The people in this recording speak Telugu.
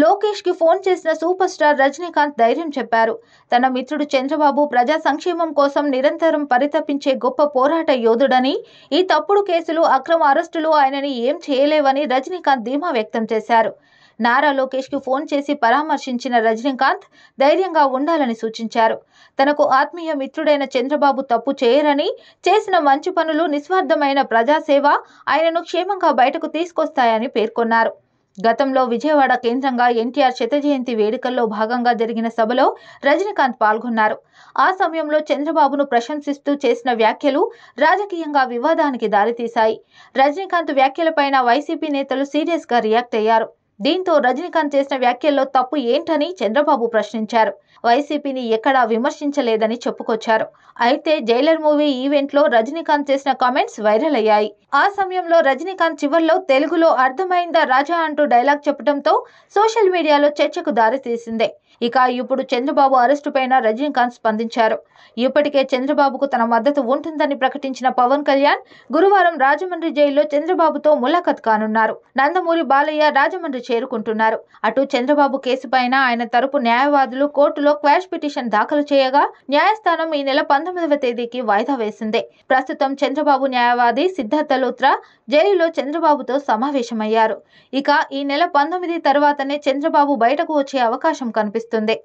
లోకేష్కి ఫోన్ చేసిన సూపర్ స్టార్ రజనీకాంత్ ధైర్యం చెప్పారు తన మిత్రుడు చంద్రబాబు ప్రజా సంక్షేమం కోసం నిరంతరం పరితపించే గొప్ప పోరాట యోధుడని ఈ తప్పుడు కేసులు అక్రమ అరెస్టులు ఆయనని ఏం చేయలేవని రజనీకాంత్ ధీమా వ్యక్తం చేశారు నారా లోకేష్కి ఫోన్ చేసి పరామర్శించిన రజనీకాంత్ ధైర్యంగా ఉండాలని సూచించారు తనకు ఆత్మీయ మిత్రుడైన చంద్రబాబు తప్పు చేయరని చేసిన మంచి పనులు నిస్వార్థమైన ప్రజాసేవ ఆయనను క్షేమంగా బయటకు తీసుకొస్తాయని పేర్కొన్నారు గతంలో విజయవాడ కేంద్రంగా ఎన్టీఆర్ శత జయంతి వేడుకల్లో భాగంగా జరిగిన సభలో రజనీకాంత్ పాల్గొన్నారు ఆ సమయంలో చంద్రబాబును ప్రశంసిస్తూ చేసిన వ్యాఖ్యలు రాజకీయంగా వివాదానికి దారితీశాయి రజనీకాంత్ వ్యాఖ్యలపైన వైసీపీ నేతలు సీరియస్గా రియాక్ట్ అయ్యారు దీంతో రజనీకాంత్ చేసిన వ్యాఖ్యల్లో తప్పు ఏంటని చంద్రబాబు ప్రశ్నించారు వైసీపీని ఎక్కడా విమర్శించలేదని చెప్పుకొచ్చారు అయితే జైలర్ మూవీ ఈవెంట్లో రజనీకాంత్ చేసిన కామెంట్స్ వైరల్ అయ్యాయి ఆ సమయంలో రజనీకాంత్ చివర్లో తెలుగులో అర్థమైందా రాజా అంటూ డైలాగ్ చెప్పడంతో సోషల్ మీడియాలో చర్చకు దారితీసింది ఇక ఇప్పుడు చంద్రబాబు అరెస్టు పైన రజనీకాంత్ స్పందించారు ఇప్పటికే చంద్రబాబుకు తన మద్దతు ఉంటుందని ప్రకటించిన పవన్ కళ్యాణ్ గురువారం రాజమండ్రి జైల్లో చంద్రబాబుతో ములాఖత్ కానున్నారు నందమూరి బాలయ్య రాజమండ్రి చేరుకుంటున్నారు అటు చంద్రబాబు కేసుపైన ఆయన తరపు న్యాయవాదులు కోర్టులో క్వాష్ పిటిషన్ దాఖలు చేయగా న్యాయస్థానం ఈ నెల పంతొమ్మిదవ తేదీకి వాయిదా వేసింది ప్రస్తుతం చంద్రబాబు న్యాయవాది సిద్ధార్థ లూత్రా జైలులో చంద్రబాబుతో సమావేశమయ్యారు ఇక ఈ నెల పంతొమ్మిది తర్వాతనే చంద్రబాబు బయటకు వచ్చే అవకాశం కనిపిస్తుంది